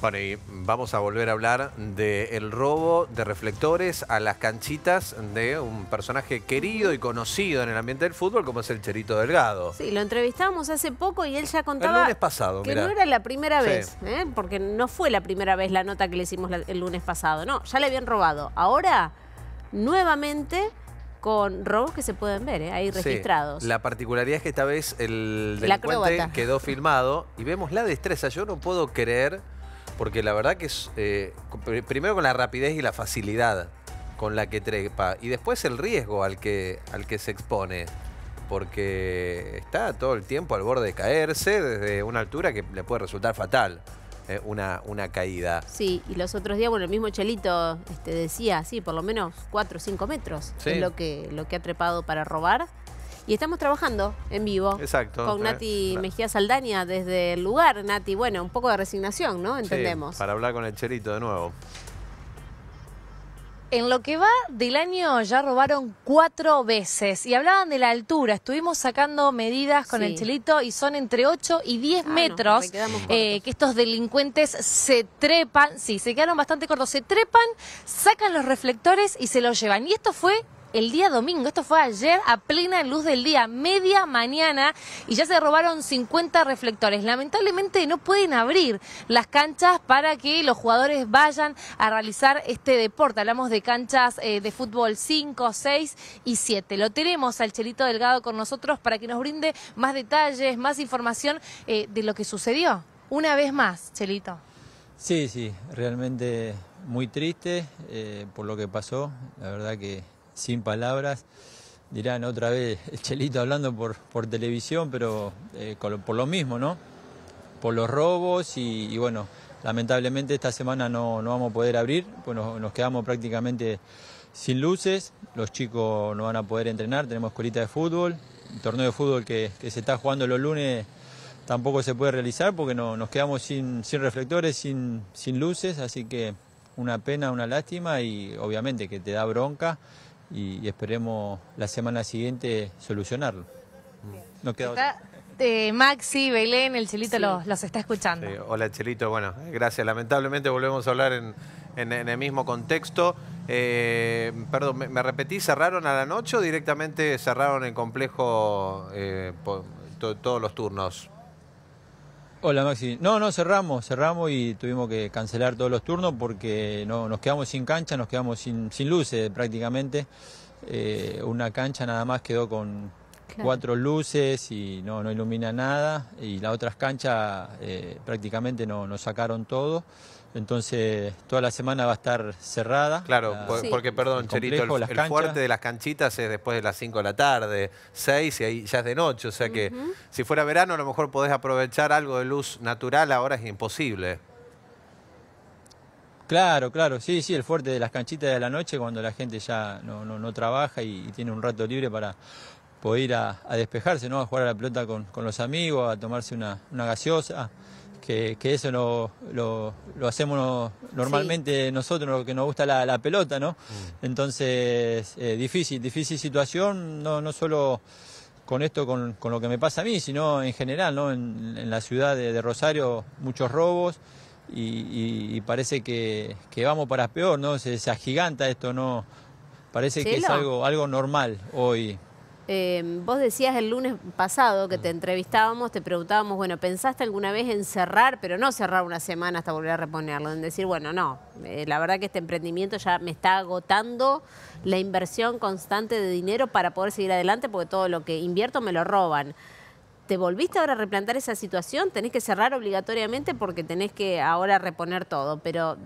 Bueno, y vamos a volver a hablar del robo de reflectores a las canchitas de un personaje querido y conocido en el ambiente del fútbol, como es el Cherito Delgado. Sí, lo entrevistamos hace poco y él ya contaba el lunes pasado, que no era la primera vez, ¿eh? porque no fue la primera vez la nota que le hicimos el lunes pasado, no, ya le habían robado. Ahora, nuevamente, con robos que se pueden ver, ¿eh? ahí registrados. La particularidad es que esta vez el delincuente quedó filmado y vemos la destreza. Yo no puedo creer porque la verdad que es, eh, primero con la rapidez y la facilidad con la que trepa, y después el riesgo al que, al que se expone, porque está todo el tiempo al borde de caerse desde una altura que le puede resultar fatal. Eh, una, una caída. Sí, y los otros días, bueno, el mismo Chelito este, decía, sí, por lo menos 4 o 5 metros es lo que, lo que ha trepado para robar. Y estamos trabajando en vivo. Exacto. Con eh, Nati Mejía Saldaña desde el lugar. Nati, bueno, un poco de resignación, ¿no? Entendemos. para hablar con el Chelito de nuevo. En lo que va del año ya robaron cuatro veces y hablaban de la altura. Estuvimos sacando medidas con el chelito y son entre 8 y 10 ah, metros eh, que estos delincuentes se trepan. Sí, se quedaron bastante cortos. Se trepan, sacan los reflectores y se los llevan. Y esto fue el día domingo, esto fue ayer a plena luz del día, media mañana, y ya se robaron 50 reflectores. Lamentablemente no pueden abrir las canchas para que los jugadores vayan a realizar este deporte. Hablamos de canchas eh, de fútbol 5, 6 y 7. Lo tenemos al Chelito Delgado con nosotros para que nos brinde más detalles, más información eh, de lo que sucedió. Una vez más, Chelito. Sí, sí, realmente muy triste eh, por lo que pasó. La verdad que sin palabras. Dirán otra vez el Chelito hablando por, televisión, pero eh, por lo mismo, ¿no? Por los robos y, bueno, lamentablemente esta semana no, vamos a poder abrir, pues nos, quedamos prácticamente sin luces, los chicos no van a poder entrenar, tenemos escuelita de fútbol, el torneo de fútbol que, se está jugando los lunes tampoco se puede realizar porque no, nos quedamos sin, reflectores, sin, sin luces, así que una pena, una lástima y obviamente que te da bronca y, esperemos la semana siguiente solucionarlo. No eh, Maxi, Belén, el Chelito los, está escuchando. Hola Chelito, bueno, gracias. Lamentablemente volvemos a hablar en, en, el mismo contexto. Eh, perdón, me, repetí, ¿cerraron a la noche o directamente cerraron el complejo eh, todos los turnos? Hola Maxi. No, no, cerramos, cerramos y tuvimos que cancelar todos los turnos porque no, nos quedamos sin cancha, nos quedamos sin, sin luces prácticamente. Eh, una cancha nada más quedó con, cuatro luces y no, no, ilumina nada, y las otras canchas eh, prácticamente no, no sacaron todo. Entonces, toda la semana va a estar cerrada. Claro, porque, perdón, Cherito, el, fuerte de las canchitas es después de las 5 de la tarde, 6 y ahí ya es de noche. O sea que si fuera verano, a lo mejor podés aprovechar algo de luz natural, ahora es imposible. Claro, claro, sí, sí, el fuerte de las canchitas de la noche cuando la gente ya no, trabaja y, tiene un rato libre para, poder ir a, despejarse, ¿no? a jugar a la pelota con, los amigos, a tomarse una, gaseosa, que, eso lo, lo, hacemos normalmente nosotros, lo que nos gusta la, la pelota, ¿no? Mm. Entonces, eh, difícil, difícil situación, no, no solo con esto, con, lo que me pasa a mí, sino en general, ¿no? En, la ciudad de, Rosario, muchos robos y, parece que, vamos para peor, ¿no? Se, se agiganta esto, ¿no? Parece que es algo, algo normal hoy. Em, vos decías el lunes pasado que te entrevistábamos, te preguntábamos, bueno, ¿pensaste alguna vez en cerrar, pero no cerrar una semana hasta volver a reponerlo? En decir, bueno, no, eh, la verdad que este emprendimiento ya me está agotando la inversión constante de dinero para poder seguir adelante porque todo lo que invierto me lo roban. ¿Te volviste ahora a replantar esa situación? Tenés que cerrar obligatoriamente porque tenés que ahora reponer todo, pero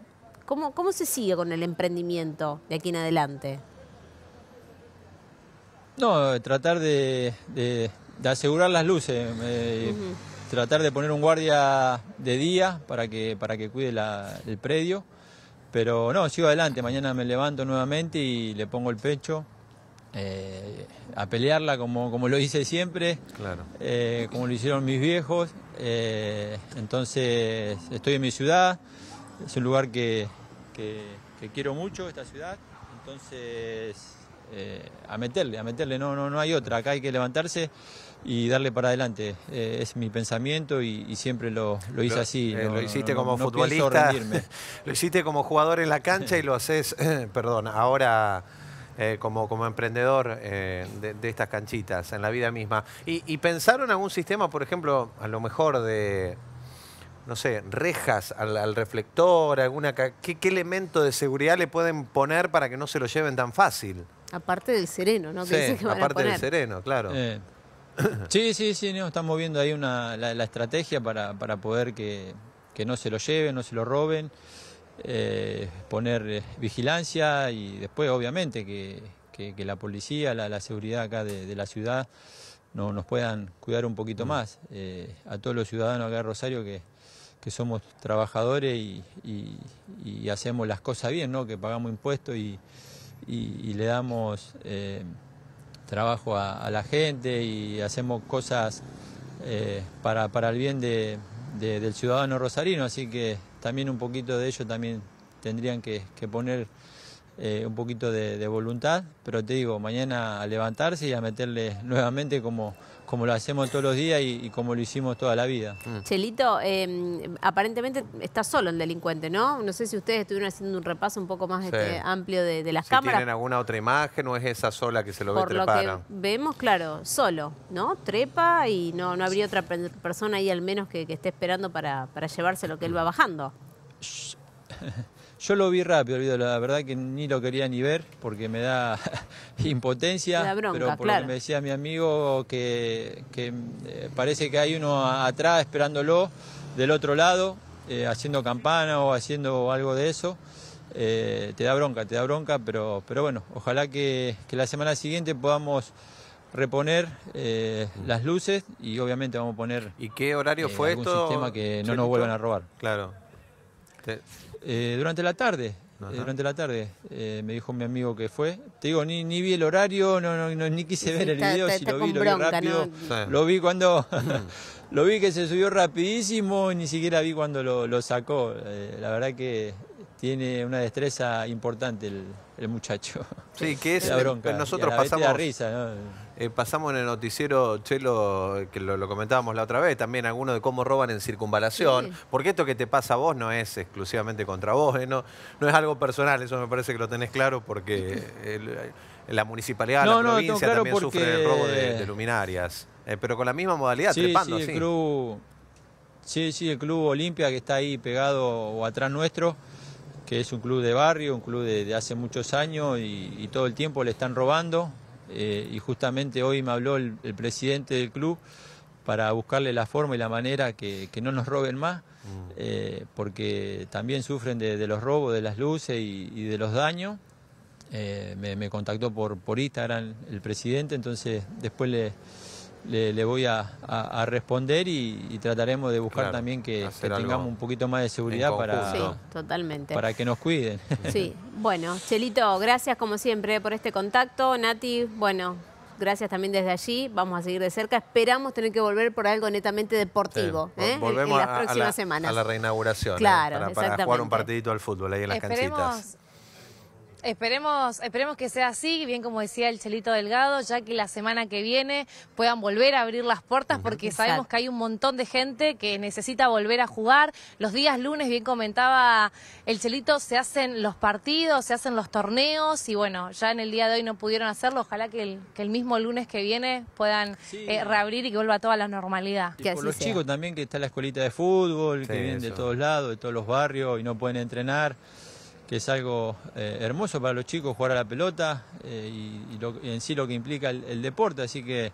¿cómo, cómo se sigue con el emprendimiento de aquí en adelante? No, tratar de, asegurar las luces, eh, tratar de poner un guardia de día para que, para que cuide el predio. Pero no, sigo adelante, mañana me levanto nuevamente y le pongo el pecho. Eh, a pelearla como, como lo hice siempre, claro. Eh, como lo hicieron mis viejos. entonces estoy en mi ciudad, es un lugar que quiero mucho, esta ciudad. Entonces eh, a meterle, a meterle, no, no, no hay otra, acá hay que levantarse y darle para adelante. Eh, es mi pensamiento y, siempre lo, lo, hice así. Eh, lo hiciste como futbolista, lo hiciste como jugador en la cancha y lo haces, perdón, ahora como, como emprendedor de, estas canchitas, en la vida misma. ¿Y, ¿Y pensaron algún sistema, por ejemplo, a lo mejor de no sé, rejas al, reflector, alguna ¿qué, elemento de seguridad le pueden poner para que no se lo lleven tan fácil? Aparte del sereno, ¿no? Sí, aparte del sereno, claro. Eh, sí, sí, sí, no, estamos viendo ahí una, la, estrategia para, para poder que, que, no se lo lleven, no se lo roben, eh, poner eh, vigilancia y después, obviamente, que, la policía, la, la seguridad acá de, de la ciudad, no, nos puedan cuidar un poquito mm. más. a todos los ciudadanos acá de Rosario que que somos trabajadores y, hacemos las cosas bien, ¿no? que pagamos impuestos y, le damos eh, trabajo a, la gente y hacemos cosas eh, para, el bien de, del ciudadano rosarino, así que también un poquito de ello también tendrían que poner eh, un poquito de, voluntad, pero te digo, mañana a levantarse y a meterle nuevamente como, como lo hacemos todos los días y, como lo hicimos toda la vida. Mm. Chelito, em, aparentemente está solo el delincuente, ¿no? No sé si ustedes estuvieron haciendo un repaso un poco más este, amplio de, las cámaras. ¿Tienen alguna otra imagen o es esa sola que se lo ve trepar? Lo que vemos, claro, solo, ¿no? Trepa y no, no habría otra persona ahí al menos que, esté esperando para, para llevarse lo que él va bajando. Yo lo vi rápido la verdad que ni lo quería ni ver porque me da impotencia, bronca, pero por lo me decía mi amigo que, eh, parece que hay uno atrás esperándolo del otro lado, eh, haciendo campana o haciendo algo de eso. Eh, te da bronca, te da bronca, pero, pero bueno, ojalá que, la semana siguiente podamos reponer las luces y obviamente vamos a poner... ¿Y qué horario fue esto? sistema que no nos vuelvan a robar. Claro. Eh, durante la tarde, eh, durante la tarde eh, me dijo mi amigo que fue. Te digo, ni, ni vi el horario, no, no, ni quise ver el video, si lo vi, rápido. Lo vi cuando, lo vi que se subió rapidísimo, ni siquiera vi cuando lo, lo sacó. la verdad que tiene una destreza importante el, muchacho. Sí, que es Nosotros pasamos. risa, eh, pasamos en el noticiero, Chelo, que lo, comentábamos la otra vez, también alguno de cómo roban en circunvalación, porque esto que te pasa a vos no es exclusivamente contra vos, eh, no, no es algo personal, eso me parece que lo tenés claro porque la municipalidad, la provincia también sufre el robo de, luminarias, eh, pero con la misma modalidad, sí, trepando. Sí, el sí, sí, el Club Olimpia que está ahí pegado o atrás nuestro que es un club de barrio, un club de, hace muchos años y, todo el tiempo le están robando. Eh, y justamente hoy me habló el, presidente del club para buscarle la forma y la manera que, no nos roben más, mm. eh, porque también sufren de, los robos, de las luces y, de los daños. Eh, me, contactó por, por Instagram el presidente, entonces después le, le, voy a, responder y, trataremos de buscar también que, tengamos un poquito más de seguridad para, para que nos cuiden. Sí, bueno, Chelito, gracias como siempre por este contacto. Nati, bueno, gracias también desde allí. Vamos a seguir de cerca. Esperamos tener que volver por algo netamente deportivo ¿eh? Volvemos a la, semanas. A la reinauguración. ¿eh? Claro, para, jugar un partidito al fútbol ahí en las canchitas. Esperemos, esperemos que sea así, bien como decía el Chelito Delgado, ya que la semana que viene puedan volver a abrir las puertas porque sabemos que hay un montón de gente que necesita volver a jugar. Los días lunes, bien comentaba el Chelito, se hacen los partidos, se hacen los torneos y bueno, ya en el día de hoy no pudieron hacerlo. Ojalá que el, mismo lunes que viene puedan eh, reabrir y que vuelva toda la normalidad. por los chicos también, que está la escuelita de fútbol, que vienen de todos lados, de todos los barrios y no pueden entrenar es algo eh, hermoso para los chicos jugar a la pelota eh, y, en sí lo que implica el, deporte. Así que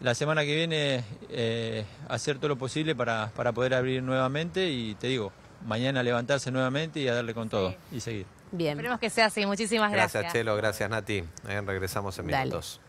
la semana que viene eh, hacer todo lo posible para, poder abrir nuevamente y te digo, mañana levantarse nuevamente y a darle con todo y seguir. Bien. Esperemos que sea así. Muchísimas gracias. Gracias, Chelo. Gracias, Nati. regresamos en minutos.